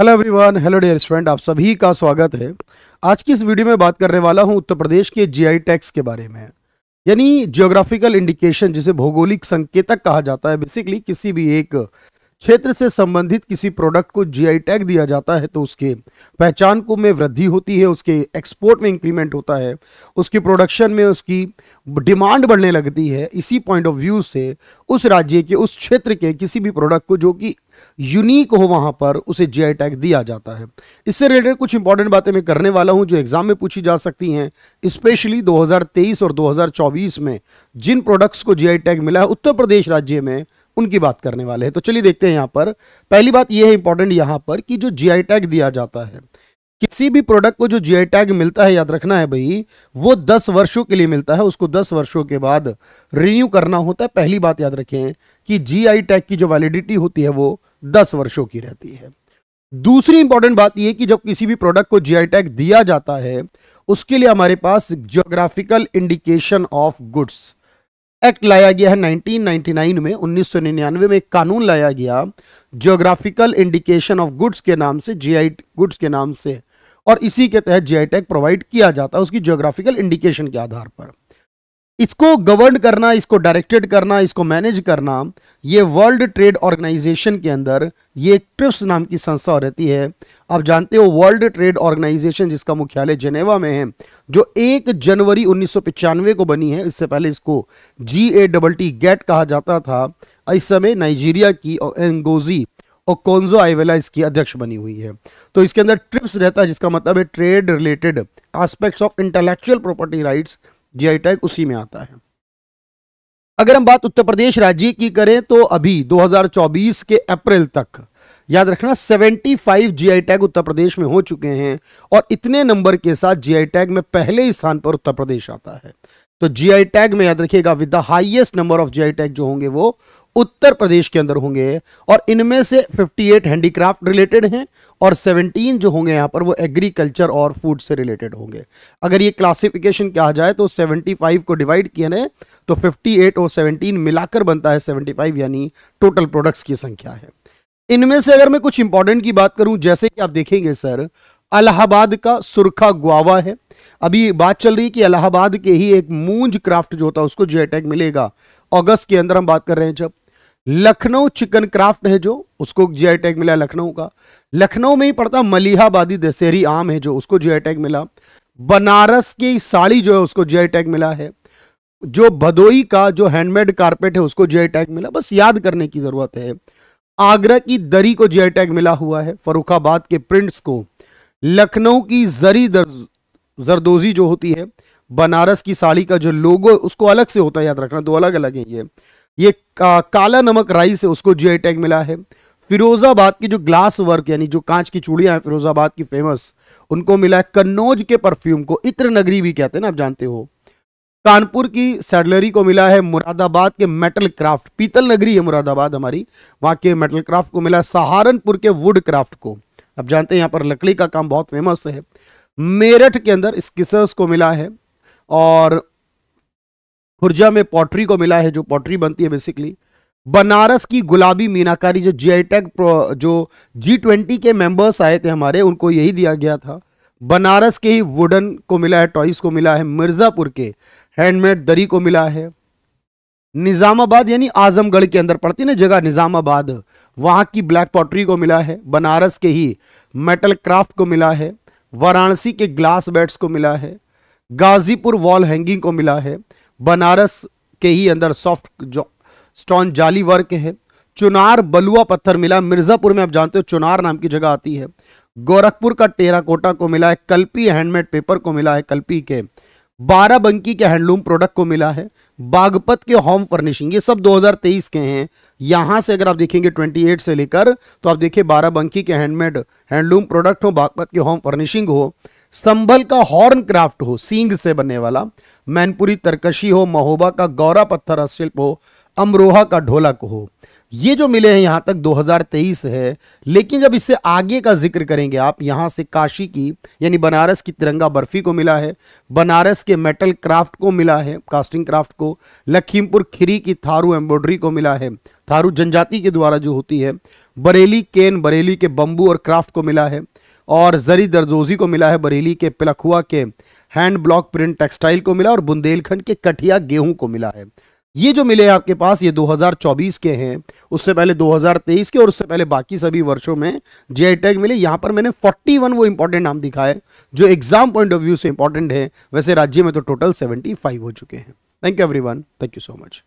hello everyone hello dear student आप सभी का स्वागत है आज की इस वीडियो में बात करने वाला हूं उत्तर प्रदेश के जीआई टैक्स के बारे में यानी जियोग्राफिकल इंडिकेशन जिसे भौगोलिक संकेतक कहा जाता है बेसिकली किसी भी एक क्षेत्र से संबंधित किसी प्रोडक्ट को जीआई टैग दिया जाता है तो उसके पहचान को में वृद्धि होती है उसके एक्सपोर्ट में इंक्रीमेंट होता है उसकी प्रोडक्शन में उसकी डिमांड बढ़ने लगती है इसी पॉइंट ऑफ व्यू से उस राज्य के उस क्षेत्र के किसी भी प्रोडक्ट को जो कि यूनिक हो वहाँ पर उसे जीआई टैग दिया जाता है इससे रिलेटेड कुछ इंपॉर्टेंट बातें मैं करने वाला हूँ जो एग्जाम में पूछी जा सकती हैं स्पेशली 2023 और 2024 में जिन प्रोडक्ट्स को जीआई टैग मिला है उत्तर प्रदेश राज्य में उनकी बात करने वाले हैं तो चलिए देखते हैं यहाँ पर पहली बात यह है इंपॉर्टेंट यहाँ पर कि जो जीआई टैग दिया जाता है किसी भी प्रोडक्ट को जो जीआई टैग मिलता है याद रखना है भाई वो दस वर्षों के लिए मिलता है उसको दस वर्षों के बाद रिन्यू करना होता है पहली बात याद रखें कि जीआई टैग की जो वैलिडिटी होती है वो दस वर्षों की रहती है दूसरी इंपॉर्टेंट बात यह कि जब किसी भी प्रोडक्ट को जीआई टैग दिया जाता है उसके लिए हमारे पास geographical indication of goods act लाया गया है 1999 में 1999 में एक कानून लाया गया जियोग्राफिकल इंडिकेशन ऑफ गुड्स के नाम से जी गुड्स के नाम से और इसी के तहत जी टैग प्रोवाइड किया जाता है उसकी जियोग्राफिकल इंडिकेशन के आधार पर इसको गवर्न करना इसको डायरेक्टेड करना इसको मैनेज करना ये वर्ल्ड ट्रेड ऑर्गेनाइजेशन के अंदर ये ट्रिप्स नाम की संस्था रहती है आप जानते हो वर्ल्ड ट्रेड ऑर्गेनाइजेशन जिसका मुख्यालय जेनेवा में है जो एक जनवरी उन्नीस को बनी है इससे पहले इसको G A double T GATT कहा जाता था इस समय नाइजीरिया की एंगोजी और कौनजो आईवेला इसकी अध्यक्ष बनी हुई है तो इसके अंदर ट्रिप्स रहता है जिसका मतलब है trade related aspects of intellectual property rights GI tag उसी में आता है अगर हम बात उत्तर प्रदेश राज्य की करें तो अभी 2024 के अप्रैल तक याद रखना 75 जीआई टैग उत्तर प्रदेश में हो चुके हैं और इतने नंबर के साथ जीआई टैग में पहले स्थान पर उत्तर प्रदेश आता है तो जीआई टैग में याद रखिएगा with the highest number of GI tag जो होंगे वो उत्तर प्रदेश के अंदर होंगे और इनमें से 58 हैंडीक्राफ्ट रिलेटेड हैं और 17 जो होंगे यहां पर वो एग्रीकल्चर और फूड से रिलेटेड होंगे अगर ये क्लासिफिकेशन कहा जाए तो 75 को डिवाइड किया ने तो 58 और 17 मिलाकर बनता है 75 यानी टोटल प्रोडक्ट्स की संख्या है इनमें से अगर मैं कुछ इंपॉर्टेंट की बात करूं जैसे कि आप देखेंगे सर अलाहाबाद का सुरखा गुआवा है अभी बात चल रही है कि इलाहाबाद के ही एक मूंज क्राफ्ट जो होता है उसको जी मिलेगा अगस्त के अंदर हम बात कर रहे हैं जब लखनऊ चिकन क्राफ्ट है जो उसको जीआई टैग मिला लखनऊ का लखनऊ में ही पड़ता मलिहाबादी दशहरी आम है जो उसको जीआई टैग मिला बनारस की साड़ी जो है उसको जीआई टैग मिला है जो भदोई का जो हैंडमेड कारपेट है उसको जीआई टैग मिला बस याद करने की ज़रूरत है आगरा की दरी को जीआई टैग मिला हुआ है फरुखाबाद के प्रिंट्स को लखनऊ की जरी दर, जरदोजी जो होती है बनारस की साड़ी का जो लोगो उसको अलग से होता है याद रखना दो अलग अलग है ये ये का, काला नमक राइस है उसको जीआई टैग मिला है फिरोजाबाद की जो ग्लास वर्क यानी जो कांच की चूड़ियां हैं फिरोजाबाद की फेमस उनको मिला है कन्नौज के परफ्यूम को इत्र नगरी भी कहते हैं ना आप जानते हो कानपुर की सैडलरी को मिला है मुरादाबाद के मेटल क्राफ्ट पीतल नगरी है मुरादाबाद हमारी वहां के मेटल क्राफ्ट को मिला है सहारनपुर के वुड क्राफ्ट को आप जानते हैं यहाँ पर लकड़ी का काम बहुत फेमस है मेरठ के अंदर स्किसर्स को मिला है और खुर्जा में पॉटरी को मिला है जो पॉटरी बनती है बेसिकली बनारस की गुलाबी मीनाकारी जो जी टेक जो जी ट्वेंटी के मेंबर्स आए थे हमारे उनको यही दिया गया था बनारस के ही वुडन को मिला है टॉयस को मिला है मिर्ज़ापुर के हैंडमेड दरी को मिला है निज़ामाबाद यानी आजमगढ़ के अंदर पड़ती ना जगह निज़ामाबाद वहां की ब्लैक पॉटरी को मिला है बनारस के ही मेटल क्राफ्ट को मिला है वाराणसी के ग्लास बेड्स को मिला है गाजीपुर वॉल हैंगिंग को मिला है बनारस के ही अंदर सॉफ्ट स्टोन जाली वर्क है चुनार बलुआ पत्थर मिला मिर्जापुर में आप जानते हो चुनार नाम की जगह आती है गोरखपुर का टेराकोटा को मिला है कल्पी हैंडमेड पेपर को मिला है कल्पी के बाराबंकी के हैंडलूम प्रोडक्ट को मिला है बागपत के होम फर्निशिंग ये सब 2023 के हैं यहां से अगर आप देखेंगे 28 से लेकर तो आप देखिए बाराबंकी के हैंडमेड हैंडलूम प्रोडक्ट हो बागपत के होम फर्निशिंग हो संभल का हॉर्न क्राफ्ट हो सींग से बनने वाला मैनपुरी तरकशी हो महोबा का गौरा पत्थर शिल्प हो अमरोहा का ढोलक हो ये जो मिले हैं यहाँ तक 2023 है लेकिन जब इससे आगे का जिक्र करेंगे आप यहाँ से काशी की यानी बनारस की तिरंगा बर्फी को मिला है बनारस के मेटल क्राफ्ट को मिला है कास्टिंग क्राफ्ट को लखीमपुर खीरी की थारू एम्ब्रॉयडरी को मिला है थारू जनजाति के द्वारा जो होती है बरेली केन बरेली के बम्बू और क्राफ्ट को मिला है और जरी दरजोजी को मिला है बरेली के पिलखुआ के हैंड ब्लॉक प्रिंट टेक्सटाइल को मिला और बुंदेलखंड के कठिया गेहूं को मिला है ये जो मिले हैं आपके पास ये 2024 के हैं उससे पहले 2023 के और उससे पहले बाकी सभी वर्षों में जे टैग मिले यहाँ पर मैंने 41 वो इंपॉर्टेंट नाम दिखाए जो एग्जाम पॉइंट ऑफ व्यू से इंपॉर्टेंट है वैसे राज्य में तो टोटल 75 हो चुके हैं thank you everyone thank you so much